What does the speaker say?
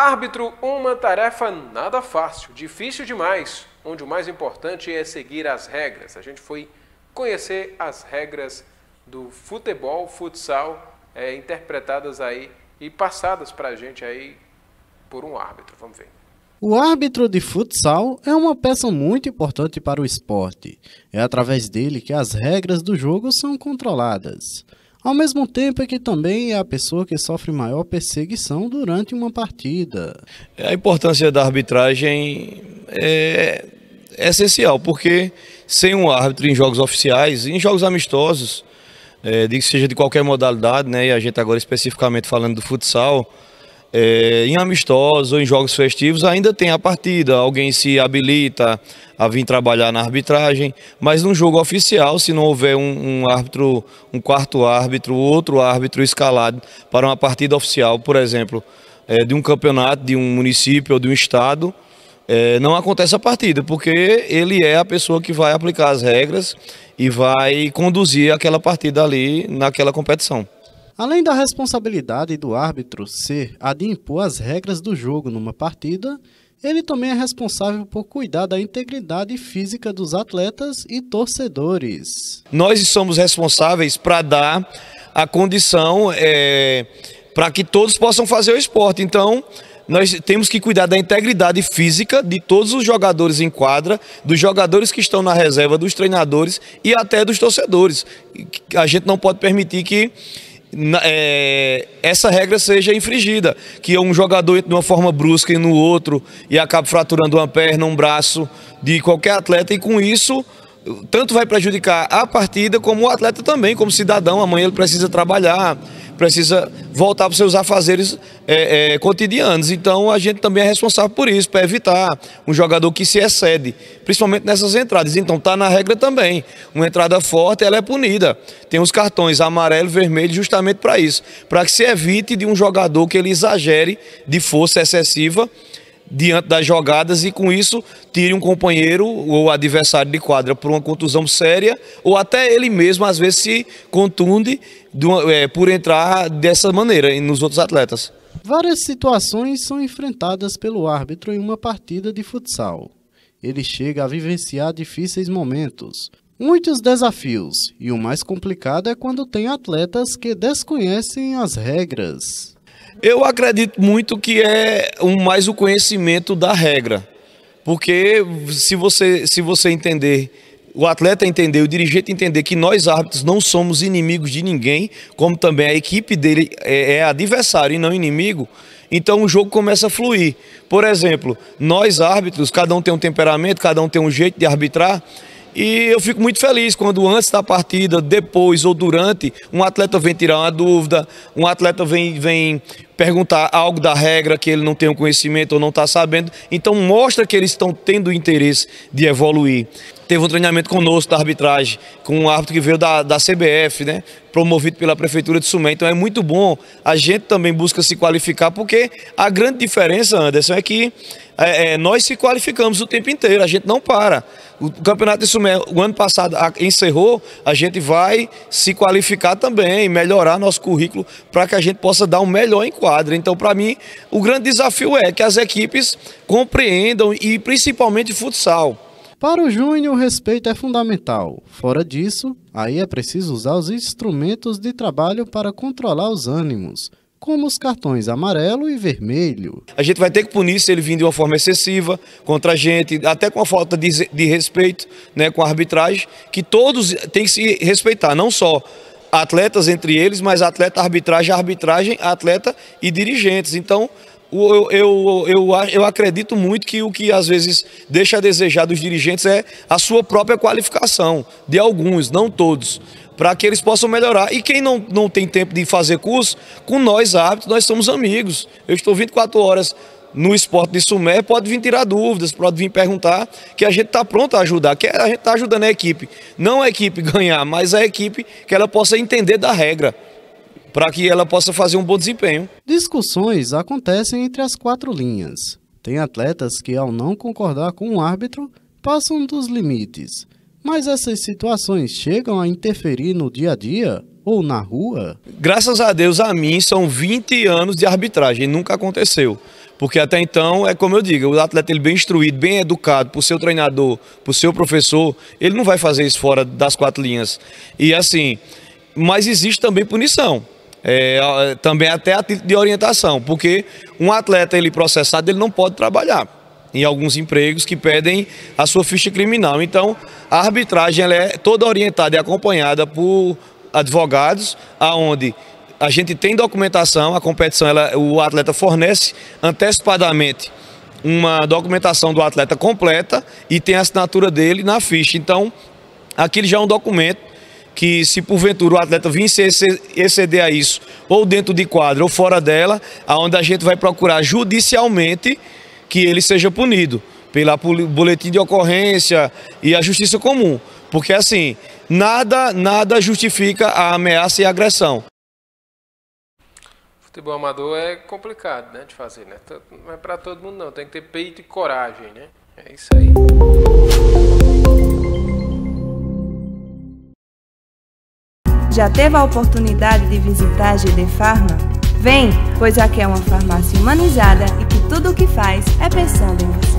Árbitro, uma tarefa nada fácil, difícil demais, onde o mais importante é seguir as regras. A gente foi conhecer as regras do futebol, futsal, é, interpretadas aí e passadas para a gente aí por um árbitro. Vamos ver. O árbitro de futsal é uma peça muito importante para o esporte. É através dele que as regras do jogo são controladas. Ao mesmo tempo é que também é a pessoa que sofre maior perseguição durante uma partida. A importância da arbitragem é, é essencial, porque sem um árbitro em jogos oficiais, em jogos amistosos, é, seja de qualquer modalidade, né, e a gente agora especificamente falando do futsal, é, em amistosos ou em jogos festivos ainda tem a partida, alguém se habilita a vir trabalhar na arbitragem, mas num jogo oficial, se não houver um, um árbitro, um quarto árbitro, outro árbitro escalado para uma partida oficial, por exemplo, é, de um campeonato, de um município ou de um estado, é, não acontece a partida, porque ele é a pessoa que vai aplicar as regras e vai conduzir aquela partida ali naquela competição. Além da responsabilidade do árbitro ser a de impor as regras do jogo numa partida, ele também é responsável por cuidar da integridade física dos atletas e torcedores. Nós somos responsáveis para dar a condição é, para que todos possam fazer o esporte. Então, nós temos que cuidar da integridade física de todos os jogadores em quadra, dos jogadores que estão na reserva, dos treinadores e até dos torcedores. A gente não pode permitir que é, essa regra seja infringida, que um jogador entre de uma forma brusca e no outro e acabe fraturando uma perna, um braço de qualquer atleta e com isso tanto vai prejudicar a partida como o atleta também, como cidadão, amanhã ele precisa trabalhar, precisa voltar para os seus afazeres é, é, cotidianos. Então a gente também é responsável por isso, para evitar um jogador que se excede, principalmente nessas entradas. Então está na regra também. Uma entrada forte, ela é punida. Tem os cartões amarelo e vermelho justamente para isso, para que se evite de um jogador que ele exagere de força excessiva diante das jogadas e com isso tire um companheiro ou adversário de quadra por uma contusão séria ou até ele mesmo às vezes se contunde uma, é, por entrar dessa maneira nos outros atletas. Várias situações são enfrentadas pelo árbitro em uma partida de futsal. Ele chega a vivenciar difíceis momentos, muitos desafios, e o mais complicado é quando tem atletas que desconhecem as regras. Eu acredito muito que é um, mais o conhecimento da regra. Porque se você, se você entender, o atleta entender, o dirigente entender que nós árbitros não somos inimigos de ninguém, como também a equipe dele é, é adversário e não inimigo, então o jogo começa a fluir. Por exemplo, nós árbitros, cada um tem um temperamento, cada um tem um jeito de arbitrar. E eu fico muito feliz quando antes da partida, depois ou durante, um atleta vem tirar uma dúvida, um atleta vem, vem perguntar algo da regra que ele não tem o conhecimento ou não está sabendo. Então mostra que eles estão tendo interesse de evoluir teve um treinamento conosco da arbitragem, com um árbitro que veio da, da CBF, né? promovido pela Prefeitura de Sumé. Então é muito bom, a gente também busca se qualificar, porque a grande diferença, Anderson, é que é, é, nós se qualificamos o tempo inteiro, a gente não para. O Campeonato de Sumé, o ano passado a, encerrou, a gente vai se qualificar também, melhorar nosso currículo para que a gente possa dar um melhor enquadro. Então, para mim, o grande desafio é que as equipes compreendam e principalmente futsal para o Júnior, o respeito é fundamental. Fora disso, aí é preciso usar os instrumentos de trabalho para controlar os ânimos, como os cartões amarelo e vermelho. A gente vai ter que punir se ele vir de uma forma excessiva contra a gente, até com a falta de, de respeito né, com a arbitragem, que todos têm que se respeitar, não só atletas entre eles, mas atleta arbitragem, arbitragem, atleta e dirigentes. Então, eu, eu, eu, eu acredito muito que o que às vezes deixa a desejar dos dirigentes é a sua própria qualificação, de alguns, não todos, para que eles possam melhorar. E quem não, não tem tempo de fazer curso, com nós hábitos, nós somos amigos. Eu estou 24 horas no esporte de Sumé, pode vir tirar dúvidas, pode vir perguntar, que a gente está pronto a ajudar, que a gente está ajudando a equipe. Não a equipe ganhar, mas a equipe que ela possa entender da regra para que ela possa fazer um bom desempenho. Discussões acontecem entre as quatro linhas. Tem atletas que, ao não concordar com o árbitro, passam dos limites. Mas essas situações chegam a interferir no dia a dia ou na rua? Graças a Deus, a mim são 20 anos de arbitragem, nunca aconteceu. Porque até então, é como eu digo, o atleta ele bem instruído, bem educado, por seu treinador, por seu professor, ele não vai fazer isso fora das quatro linhas. E assim, mas existe também punição é, também até a título de orientação, porque um atleta ele processado ele não pode trabalhar em alguns empregos que pedem a sua ficha criminal. Então, a arbitragem ela é toda orientada e acompanhada por advogados, aonde a gente tem documentação, a competição, ela, o atleta fornece antecipadamente uma documentação do atleta completa e tem a assinatura dele na ficha. Então, aquilo já é um documento que se porventura o atleta vir se exceder a isso, ou dentro de quadra ou fora dela, aonde a gente vai procurar judicialmente que ele seja punido pela boletim de ocorrência e a justiça comum, porque assim, nada, nada justifica a ameaça e a agressão. Futebol amador é complicado, né, de fazer, né? Não é para todo mundo não, tem que ter peito e coragem, né? É isso aí. Já teve a oportunidade de visitar a GD Farma? Vem, pois aqui é uma farmácia humanizada e que tudo o que faz é pensando em você.